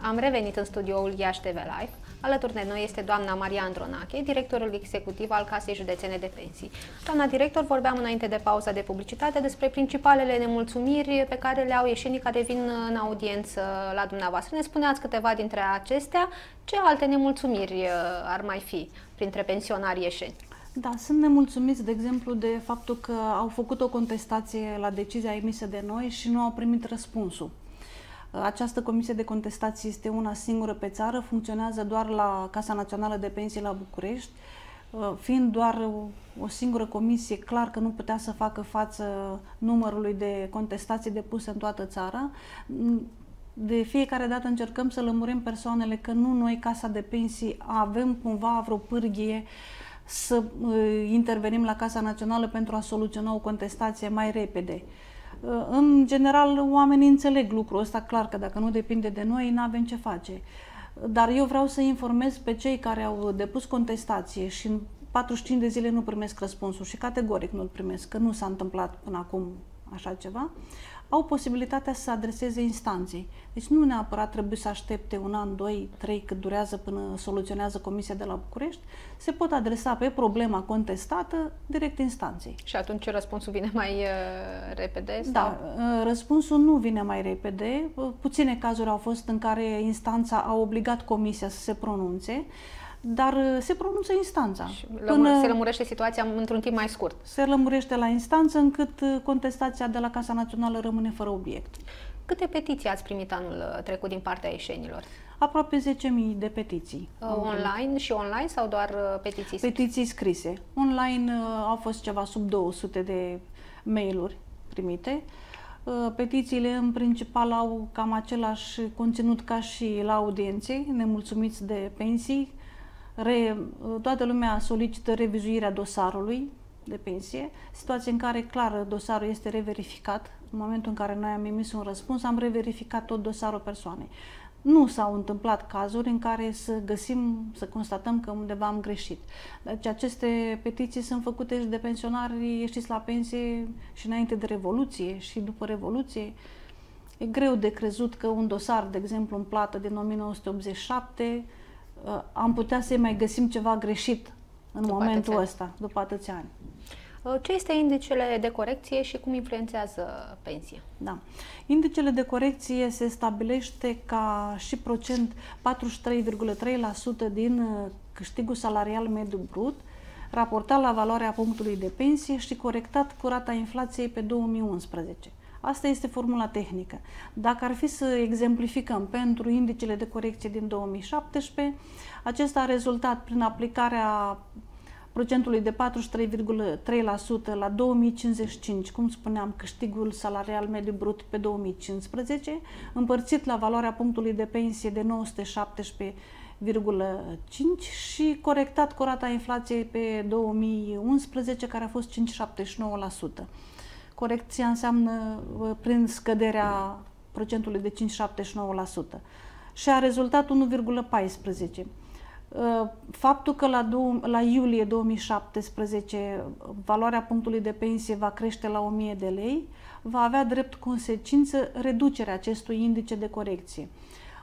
Am revenit în studioul Iași TV Live. Alături de noi este doamna Maria Andronache, directorul executiv al Casei Județene de Pensii. Doamna director, vorbeam înainte de pauza de publicitate despre principalele nemulțumiri pe care le-au ieșenii care vin în audiență la dumneavoastră. Ne spuneați câteva dintre acestea. Ce alte nemulțumiri uh, ar mai fi printre pensionari ieșeni? Da, sunt nemulțumiți, de exemplu, de faptul că au făcut o contestație la decizia emisă de noi și nu au primit răspunsul. Această comisie de contestații este una singură pe țară, funcționează doar la Casa Națională de Pensii la București, uh, fiind doar o singură comisie, clar că nu putea să facă față numărului de contestații depuse în toată țara. De fiecare dată încercăm să lămurim persoanele că nu noi, Casa de Pensii, avem cumva vreo pârghie să uh, intervenim la Casa Națională pentru a soluționa o contestație mai repede. Ă, în general, oamenii înțeleg lucrul ăsta, clar că dacă nu depinde de noi, nu avem ce face. Dar eu vreau să informez pe cei care au depus contestație și în 45 de zile nu primesc răspunsul și categoric nu-l primesc, că nu s-a întâmplat până acum așa ceva au posibilitatea să adreseze instanței. Deci nu neapărat trebuie să aștepte un an, doi, trei, cât durează până soluționează comisia de la București, se pot adresa pe problema contestată direct instanței. Și atunci răspunsul vine mai uh, repede? Sau? Da, uh, răspunsul nu vine mai repede. Uh, puține cazuri au fost în care instanța a obligat comisia să se pronunțe dar uh, se pronunță instanța. Și până se lămurește situația într-un timp mai scurt. Se lămurește la instanță încât uh, contestația de la Casa Națională rămâne fără obiect. Câte petiții ați primit anul uh, trecut din partea ieșenilor? Aproape 10.000 de petiții. Online și online sau doar petiții scrise? Petiții scrise. Online au fost ceva sub 200 de mail-uri primite. Petițiile în principal au cam același conținut ca și la audiențe, nemulțumiți de pensii, re, toată lumea solicită revizuirea dosarului de pensie, situație în care, clar, dosarul este reverificat. În momentul în care noi am emis un răspuns, am reverificat tot dosarul persoanei. Nu s-au întâmplat cazuri în care să găsim, să constatăm că undeva am greșit. Deci aceste petiții sunt făcute și de pensionari ieșiți la pensie și înainte de Revoluție și după Revoluție. E greu de crezut că un dosar, de exemplu, în plată din 1987 Uh, am putea să-i mai găsim ceva greșit în după momentul atâția. ăsta, după atâția ani. Uh, ce este indicele de corecție și cum influențează pensia? Da. Indicele de corecție se stabilește ca și procent 43,3% din uh, câștigul salarial mediu brut, raportat la valoarea punctului de pensie și corectat cu rata inflației pe 2011. Asta este formula tehnică. Dacă ar fi să exemplificăm pentru indicele de corecție din 2017, acesta a rezultat prin aplicarea procentului de 43,3% la 2055, cum spuneam, câștigul salarial mediu brut pe 2015, împărțit la valoarea punctului de pensie de 917,5 și corectat cu rata inflației pe 2011, care a fost 5,79%. Corecția înseamnă prin scăderea procentului de 5,79% și a rezultat 1,14%. Ă, faptul că la, la iulie 2017 valoarea punctului de pensie va crește la 1000 de lei va avea drept consecință reducerea acestui indice de corecție.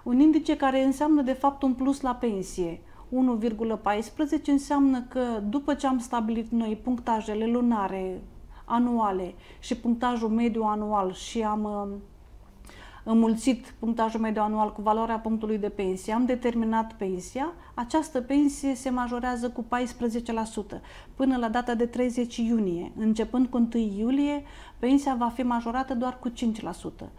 Un indice care înseamnă de fapt un plus la pensie. 1,14 înseamnă că după ce am stabilit noi punctajele lunare anuale și punctajul mediu anual și am um, înmulțit punctajul mediu anual cu valoarea punctului de pensie, am determinat pensia, această pensie se majorează cu 14% până la data de 30 iunie. Începând cu 1 iulie, pensia va fi majorată doar cu 5%.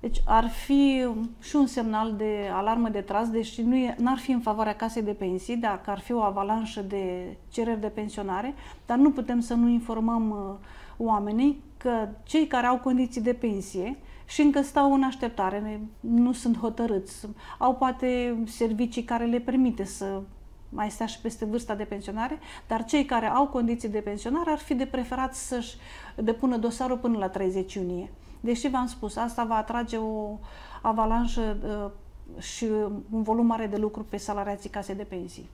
Deci ar fi și un semnal de alarmă de tras, deși nu e, n-ar fi în favoarea casei de pensii, dacă ar fi o avalanșă de cereri de pensionare, dar nu putem să nu informăm uh, oamenii că cei care au condiții de pensie și încă stau în așteptare, nu sunt hotărâți, au poate servicii care le permite să mai stea și peste vârsta de pensionare, dar cei care au condiții de pensionare ar fi de preferat să-și depună dosarul până la 30 iunie. Deși v-am spus, asta va atrage o avalanșă uh, și un volum mare de lucru pe salariații case de pensii.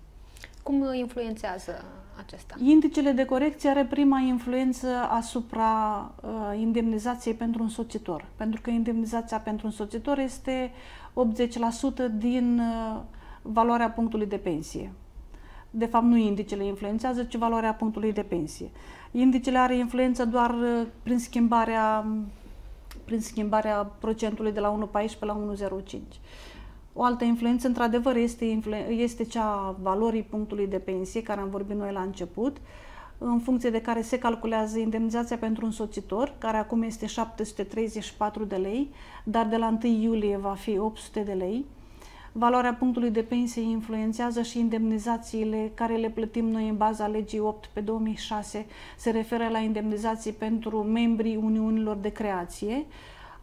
Cum influențează acesta? Indicele de corecție are prima influență asupra uh, indemnizației pentru un soțitor, pentru că indemnizația pentru un soțitor este 80% din uh, valoarea punctului de pensie. De fapt, nu indicele influențează, ci valoarea punctului de pensie. Indicele are influență doar prin schimbarea prin schimbarea procentului de la 1,14 la 1,05. O altă influență, într-adevăr, este, este cea a valorii punctului de pensie, care am vorbit noi la început, în funcție de care se calculează indemnizația pentru un soțitor, care acum este 734 de lei, dar de la 1 iulie va fi 800 de lei valoarea punctului de pensie influențează și indemnizațiile care le plătim noi în baza legii 8 pe 2006, se referă la indemnizații pentru membrii Uniunilor de Creație.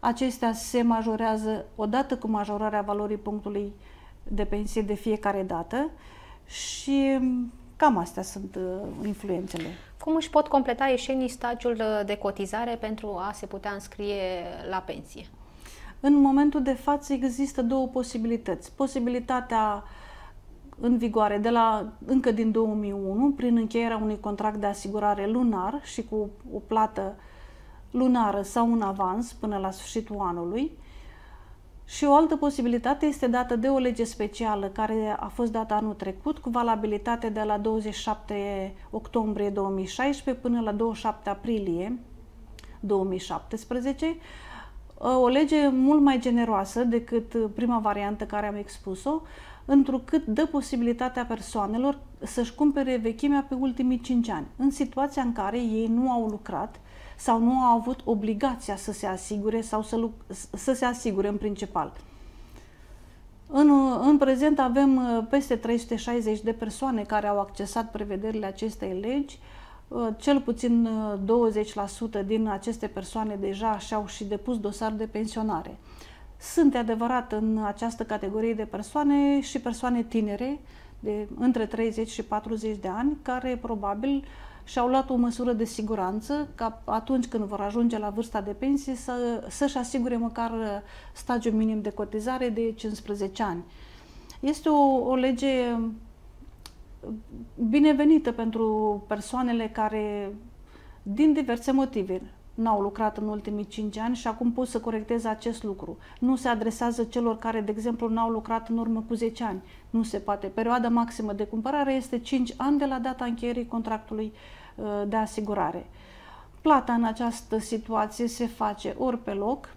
Acestea se majorează odată cu majorarea valorii punctului de pensie de fiecare dată și cam astea sunt uh, influențele. Cum își pot completa ieșenii stagiul uh, de cotizare pentru a se putea înscrie la pensie? În momentul de față există două posibilități. Posibilitatea în vigoare de la încă din 2001, prin încheierea unui contract de asigurare lunar și cu o plată lunară sau un avans până la sfârșitul anului. Și o altă posibilitate este dată de o lege specială care a fost dată anul trecut cu valabilitate de la 27 octombrie 2016 până la 27 aprilie 2017, Uh, o lege mult mai generoasă decât uh, prima variantă care am expus-o, întrucât dă posibilitatea persoanelor să-și cumpere vechimea pe ultimii 5 ani, în situația în care ei nu au lucrat sau nu au avut obligația să se asigure sau să, să se asigure în principal. În, uh, în prezent avem peste 360 de persoane care au accesat prevederile acestei legi, uh, Uh, cel puțin 20% uh, din aceste persoane deja și-au și depus dosar de pensionare. Sunt adevărat în această categorie de persoane și persoane tinere, de între 30 și 40 de ani, care probabil și-au luat o măsură de siguranță ca atunci când vor ajunge la vârsta de pensie să, să-și asigure măcar uh, stagiul minim de cotizare de 15 ani. Este o, o lege binevenită pentru persoanele care, din diverse motive, n-au lucrat în ultimii 5 ani și acum pot să corecteze acest lucru. Nu se adresează celor care, de exemplu, n-au lucrat în urmă cu 10 ani. Nu se poate. Perioada maximă de cumpărare este 5 ani de la data încheierii contractului uh, de asigurare. Plata în această situație se face ori pe loc,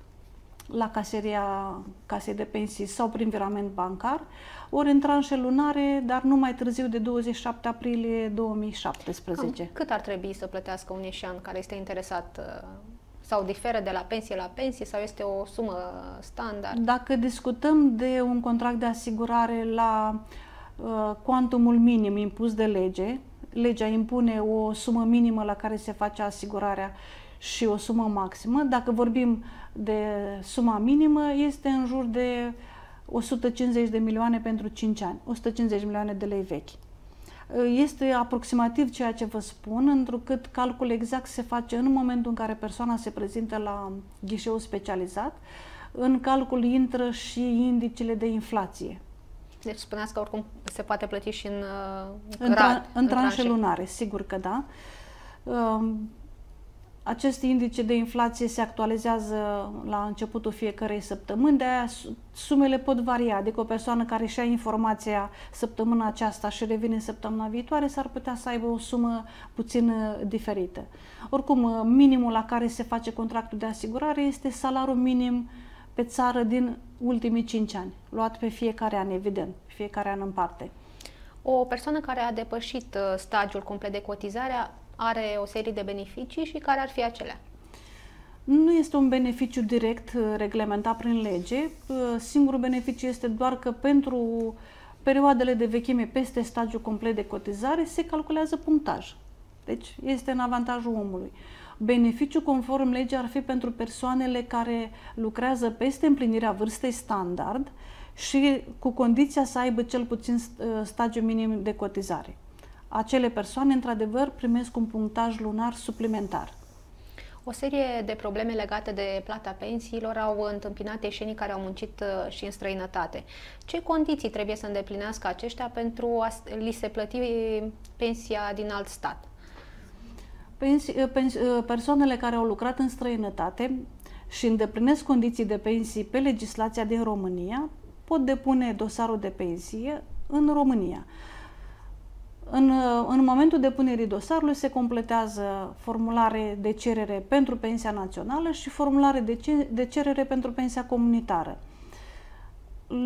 la caseria casei de pensii sau prin virament bancar, ori în tranșe lunare, dar nu mai târziu de 27 aprilie 2017. Cam cât ar trebui să plătească un ieșean care este interesat uh, sau diferă de la pensie la pensie sau este o sumă standard? Dacă discutăm de un contract de asigurare la uh, cuantumul minim impus de lege, legea impune o sumă minimă la care se face asigurarea și o sumă maximă. Dacă vorbim de suma minimă, este în jur de 150 de milioane pentru 5 ani, 150 milioane de lei vechi. Este aproximativ ceea ce vă spun, întrucât calculul exact se face în momentul în care persoana se prezintă la ghișeul specializat. În calcul intră și indicele de inflație. Deci spuneați că oricum se poate plăti și în, uh, în, tra- în, în tranșe lunare, sigur că da. Um, acest indice de inflație se actualizează la începutul fiecarei săptămâni, de aia sumele pot varia. Adică o persoană care și-a informația săptămâna aceasta și revine săptămâna viitoare s-ar putea să aibă o sumă puțin uh, diferită. Oricum, uh, minimul la care se face contractul de asigurare este salarul minim pe țară din ultimii 5 ani, luat pe fiecare an, evident, fiecare an în parte. O persoană care a depășit uh, stagiul complet de cotizare are o serie de beneficii și care ar fi acelea? Nu este un beneficiu direct uh, reglementat prin lege. Uh, singurul beneficiu este doar că pentru perioadele de vechime peste stagiul complet de cotizare se calculează punctaj. Deci este în avantajul omului. Beneficiu conform legii ar fi pentru persoanele care lucrează peste împlinirea vârstei standard și cu condiția să aibă cel puțin uh, stagiu minim de cotizare acele persoane, într-adevăr, primesc un punctaj lunar suplimentar. O serie de probleme legate de plata pensiilor au întâmpinat ieșenii care au muncit uh, și în străinătate. Ce condiții trebuie să îndeplinească aceștia pentru a li se plăti pensia din alt stat? Pensi, uh, pens, uh, persoanele care au lucrat în străinătate și îndeplinesc condiții de pensii pe legislația din România pot depune dosarul de pensie în România. În, în momentul depunerii dosarului se completează formulare de cerere pentru pensia națională și formulare de, ce, de cerere pentru pensia comunitară.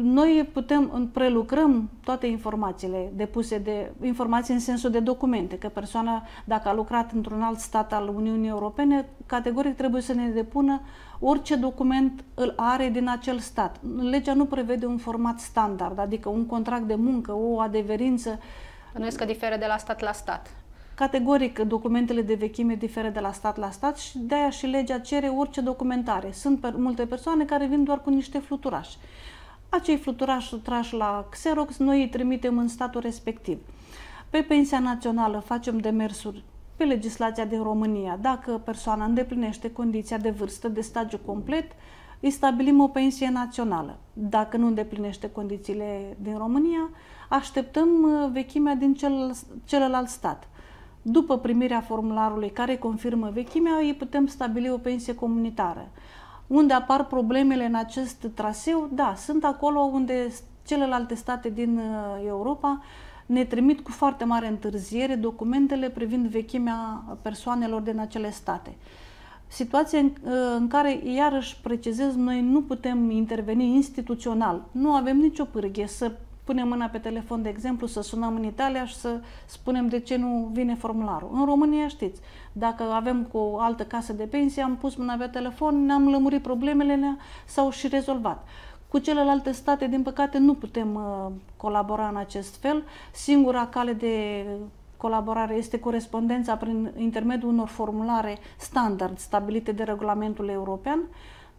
Noi putem, prelucrăm toate informațiile depuse de informații în sensul de documente, că persoana, dacă a lucrat într-un alt stat al Uniunii Europene, categoric trebuie să ne depună orice document îl are din acel stat. Legea nu prevede un format standard, adică un contract de muncă, o adeverință uh, Bănuiesc că diferă de la stat la stat. Categoric, documentele de vechime diferă de la stat la stat și de-aia și legea cere orice documentare. Sunt per, multe persoane care vin doar cu niște fluturași. Acei fluturași trași la Xerox, noi îi trimitem în statul respectiv. Pe pensia națională facem demersuri pe legislația din România. Dacă persoana îndeplinește condiția de vârstă de stagiu complet, îi stabilim o pensie națională. Dacă nu îndeplinește condițiile din România, așteptăm uh, vechimea din cel, celălalt stat. După primirea formularului care confirmă vechimea, îi putem stabili o pensie comunitară. Unde apar problemele în acest traseu? Da, sunt acolo unde celelalte state din uh, Europa ne trimit cu foarte mare întârziere documentele privind vechimea persoanelor din acele state. Situație în, uh, în care, iarăși precizez, noi nu putem interveni instituțional. Nu avem nicio pârghie să punem mâna pe telefon, de exemplu, să sunăm în Italia și să spunem de ce nu vine formularul. În România știți, dacă avem cu o altă casă de pensie, am pus mâna pe telefon, ne-am lămurit problemele, s-au și rezolvat. Cu celelalte state, din păcate, nu putem uh, colabora în acest fel. Singura cale de colaborare este corespondența prin intermediul unor formulare standard stabilite de regulamentul european,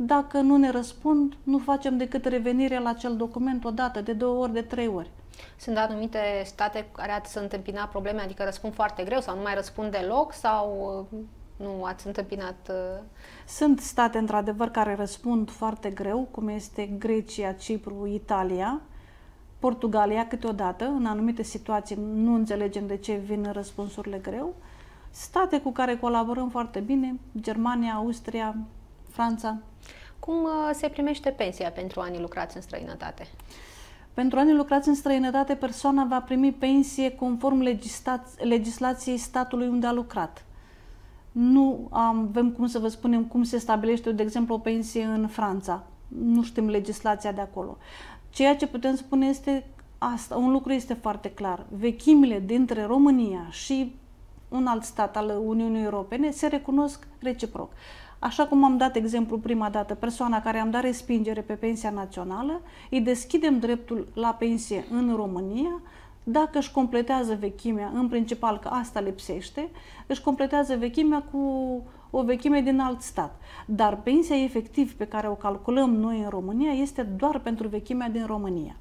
dacă nu ne răspund, nu facem decât revenire la acel document o dată, de două ori, de trei ori. Sunt anumite state care ați întâmpina probleme, adică răspund foarte greu sau nu mai răspund deloc sau uh, nu ați întâmpinat? Uh? Sunt state, într-adevăr, care răspund foarte greu, cum este Grecia, Cipru, Italia, Portugalia câteodată, în anumite situații nu înțelegem de ce vin răspunsurile greu. State cu care colaborăm foarte bine, Germania, Austria, Franța, cum uh, se primește pensia pentru anii lucrați în străinătate? Pentru anii lucrați în străinătate, persoana va primi pensie conform legislației statului unde a lucrat. Nu avem cum să vă spunem cum se stabilește, de exemplu, o pensie în Franța. Nu știm legislația de acolo. Ceea ce putem spune este asta, un lucru este foarte clar. Vechimile dintre România și un alt stat al Uniunii Europene se recunosc reciproc. Așa cum am dat exemplu prima dată, persoana care am dat respingere pe pensia națională, îi deschidem dreptul la pensie în România dacă își completează vechimea, în principal că asta lipsește, își completează vechimea cu o vechime din alt stat. Dar pensia efectiv pe care o calculăm noi în România este doar pentru vechimea din România.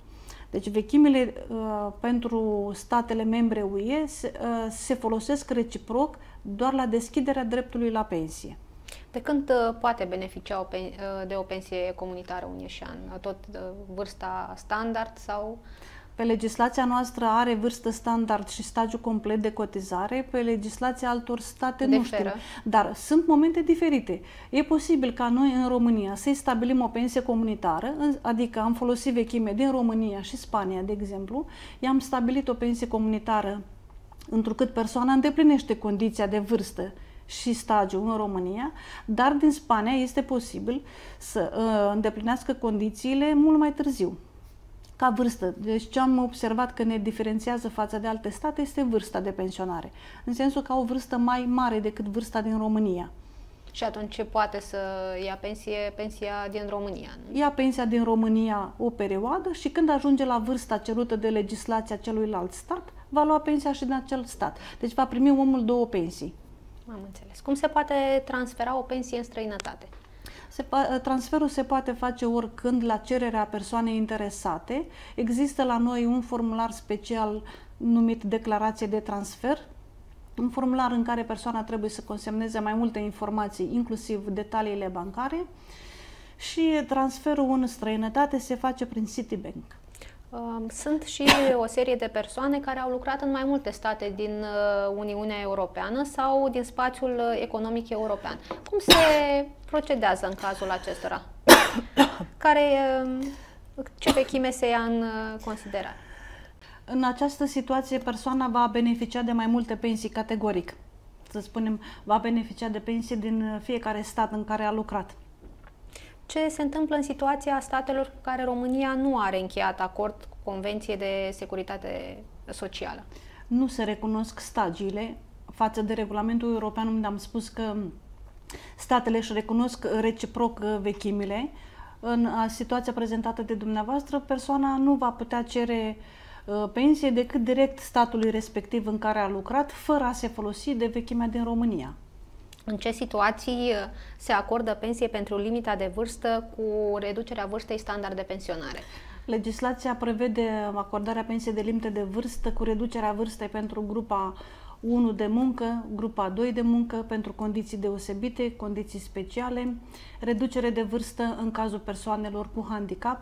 Deci vechimile uh, pentru statele membre UE se, uh, se folosesc reciproc doar la deschiderea dreptului la pensie. De când uh, poate beneficia uh, de o pensie comunitară un ieșean? Uh, tot vârsta standard sau... Pe legislația noastră are vârstă standard și stagiu complet de cotizare, pe legislația altor state de nu știu. Dar sunt momente diferite. E posibil ca noi în România să stabilim o pensie comunitară, adică am folosit vechime din România și Spania, de exemplu, i-am stabilit o pensie comunitară întrucât persoana îndeplinește condiția de vârstă și stagiu în România, dar din Spania este posibil să uh, îndeplinească condițiile mult mai târziu ca vârstă. Deci ce am observat că ne diferențiază față de alte state este vârsta de pensionare, în sensul că au o vârstă mai mare decât vârsta din România. Și atunci poate să ia pensie, pensia din România, nu? Ia pensia din România o perioadă și când ajunge la vârsta cerută de legislația celuilalt stat, va lua pensia și din acel stat. Deci va primi omul două pensii. Am înțeles. Cum se poate transfera o pensie în străinătate? Se ă, transferul se poate face oricând la cererea persoanei interesate. Există la noi un formular special numit declarație de transfer, un formular în care persoana trebuie să consemneze mai multe informații, inclusiv detaliile bancare și transferul în străinătate se face prin Citibank. Um, sunt și o serie de persoane care au lucrat în mai multe state din uh, Uniunea Europeană sau din spațiul uh, economic european. Cum se procedează în cazul acestora? Care, um, ce vechime se ia în uh, considerare? În această situație, persoana va beneficia de mai multe pensii categoric. Să spunem, va beneficia de pensii din fiecare stat în care a lucrat ce se întâmplă în situația statelor cu care România nu are încheiat acord cu Convenție de Securitate Socială. Nu se recunosc stagiile față de regulamentul european, unde am spus că statele își recunosc reciproc vechimile. În situația prezentată de dumneavoastră, persoana nu va putea cere uh, pensie decât direct statului respectiv în care a lucrat, fără a se folosi de vechimea din România în ce situații uh, se acordă pensie pentru limita de vârstă cu reducerea vârstei standard de pensionare. Legislația prevede acordarea pensiei de limită de vârstă cu reducerea vârstei pentru grupa 1 de muncă, grupa 2 de muncă pentru condiții deosebite, condiții speciale, reducere de vârstă în cazul persoanelor cu handicap,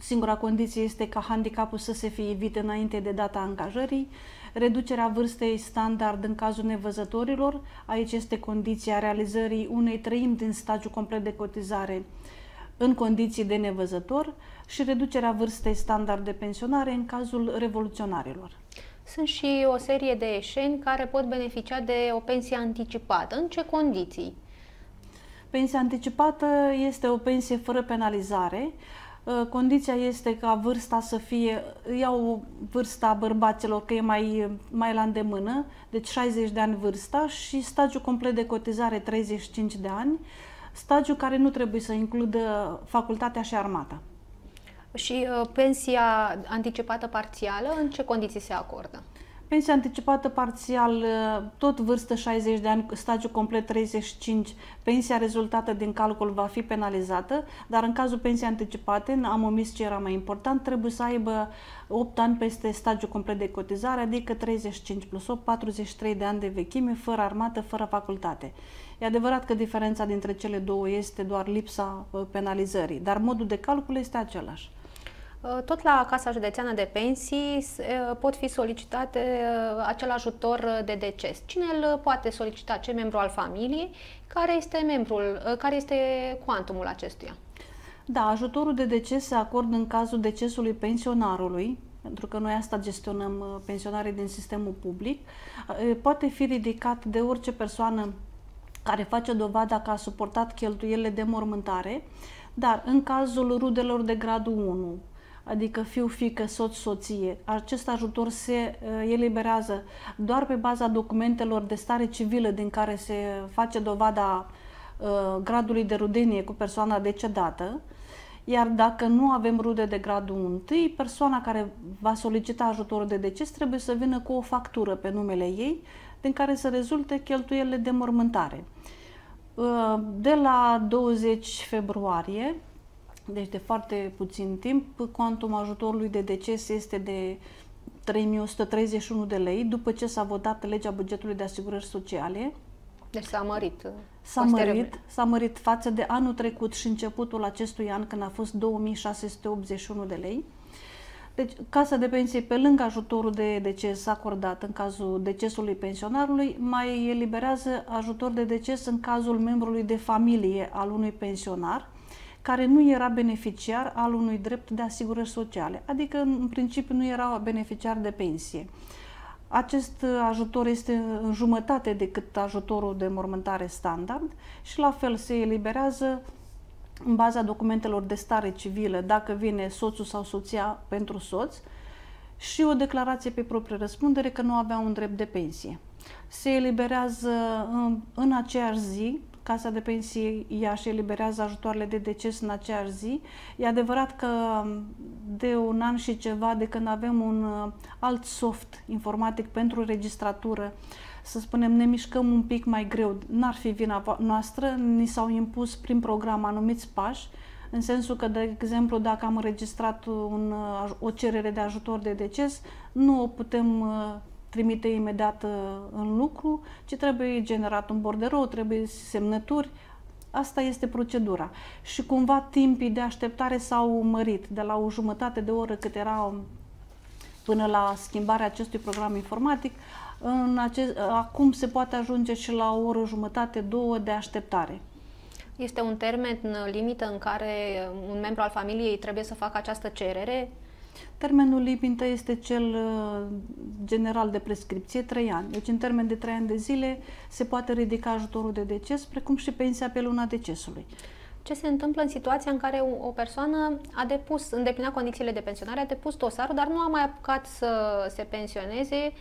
Singura condiție este ca handicapul să se fie evit înainte de data angajării, reducerea vârstei standard în cazul nevăzătorilor, aici este condiția realizării unei trăimi din stagiu complet de cotizare în condiții de nevăzător și reducerea vârstei standard de pensionare în cazul revoluționarilor. Sunt și o serie de eșeni care pot beneficia de o pensie anticipată. În ce condiții? Pensia anticipată este o pensie fără penalizare, Ă, condiția este ca vârsta să fie, iau vârsta bărbaților, că e mai, mai la îndemână, deci 60 de ani vârsta și stagiu complet de cotizare 35 de ani, stagiu care nu trebuie să includă facultatea și armata. Și uh, pensia anticipată parțială, în ce condiții se acordă? Pensia anticipată parțial, tot vârstă 60 de ani, stagiu complet 35, pensia rezultată din calcul va fi penalizată, dar în cazul pensiei anticipate, am omis ce era mai important, trebuie să aibă 8 ani peste stagiu complet de cotizare, adică 35 plus 8, 43 de ani de vechime, fără armată, fără facultate. E adevărat că diferența dintre cele două este doar lipsa uh, penalizării, dar modul de calcul este același. Uh, tot la Casa Județeană de Pensii uh, pot fi solicitate uh, acel ajutor de deces. Cine îl poate solicita? Ce membru al familiei? Care este membrul? Care este cuantumul acestuia? Da, ajutorul de deces se acordă în cazul decesului pensionarului, pentru că noi asta gestionăm pensionarii din sistemul public. Poate fi ridicat de orice persoană care face dovada că a suportat cheltuielile de mormântare, dar în cazul rudelor de gradul 1, adică fiu, fică, soț, soție. Acest ajutor se uh, eliberează doar pe baza documentelor de stare civilă din care se face dovada uh, gradului de rudenie cu persoana decedată, iar dacă nu avem rude de gradul 1, persoana care va solicita ajutorul de deces trebuie să vină cu o factură pe numele ei, din care să rezulte cheltuielile de mormântare. Uh, de la 20 februarie, deci de foarte puțin timp, cuantum ajutorului de deces este de 3131 de lei după ce s-a votat legea bugetului de asigurări sociale. Deci s-a mărit. Uh, s-a mărit, s-a mărit față de anul trecut și începutul acestui an când a fost 2681 de lei. Deci, casa de pensie, pe lângă ajutorul de deces acordat în cazul decesului pensionarului, mai eliberează ajutor de deces în cazul membrului de familie al unui pensionar, care nu era beneficiar al unui drept de asigurări sociale, adică în principiu nu era beneficiar de pensie. Acest ajutor este în jumătate decât ajutorul de mormântare standard și la fel se eliberează în baza documentelor de stare civilă, dacă vine soțul sau soția pentru soț, și o declarație pe proprie răspundere că nu avea un drept de pensie. Se eliberează în, în aceeași zi Casa de Pensii Iași eliberează ajutoarele de deces în aceeași zi. E adevărat că de un an și ceva, de când avem un uh, alt soft informatic pentru registratură, să spunem, ne mișcăm un pic mai greu. N-ar fi vina noastră, ni s-au impus prin program anumiți pași, în sensul că, de exemplu, dacă am înregistrat un, uh, o cerere de ajutor de deces, nu o putem uh, trimite imediat uh, în lucru, ci trebuie generat un borderou, trebuie semnături. Asta este procedura. Și cumva timpii de așteptare s-au mărit de la o jumătate de oră cât era um, până la schimbarea acestui program informatic. În acest, acum se poate ajunge și la o oră jumătate, două de așteptare. Este un termen limită în care un membru al familiei trebuie să facă această cerere? Termenul limită este cel uh, general de prescripție, 3 ani. Deci în termen de 3 ani de zile se poate ridica ajutorul de deces, precum și pensia pe luna decesului. Ce se întâmplă în situația în care o persoană a depus, îndeplinea condițiile de pensionare, a depus dosarul, dar nu a mai apucat să se pensioneze,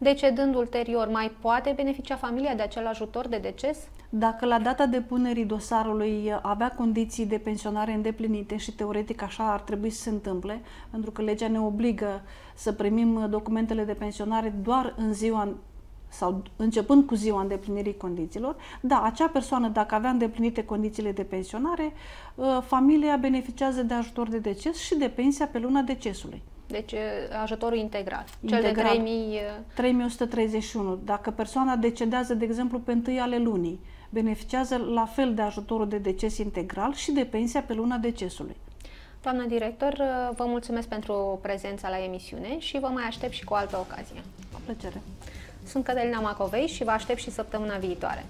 Decedând ulterior, mai poate beneficia familia de acel ajutor de deces? Dacă la data depunerii dosarului avea condiții de pensionare îndeplinite și teoretic așa ar trebui să se întâmple, pentru că legea ne obligă să primim documentele de pensionare doar în ziua sau începând cu ziua îndeplinirii condițiilor, da, acea persoană, dacă avea îndeplinite condițiile de pensionare, ă, familia beneficiază de ajutor de deces și de pensia pe luna decesului. Deci ă, ajutorul integral, integral. cel de 3131. Ă, dacă persoana decedează, de exemplu, pe 1 ale lunii, beneficiază la fel de ajutorul de deces integral și de pensia pe luna decesului. Doamna director, vă mulțumesc pentru prezența la emisiune și vă mai aștept și cu o altă ocazie. Cu plăcere. Sunt Cătălina Macovei și vă aștept și săptămâna viitoare.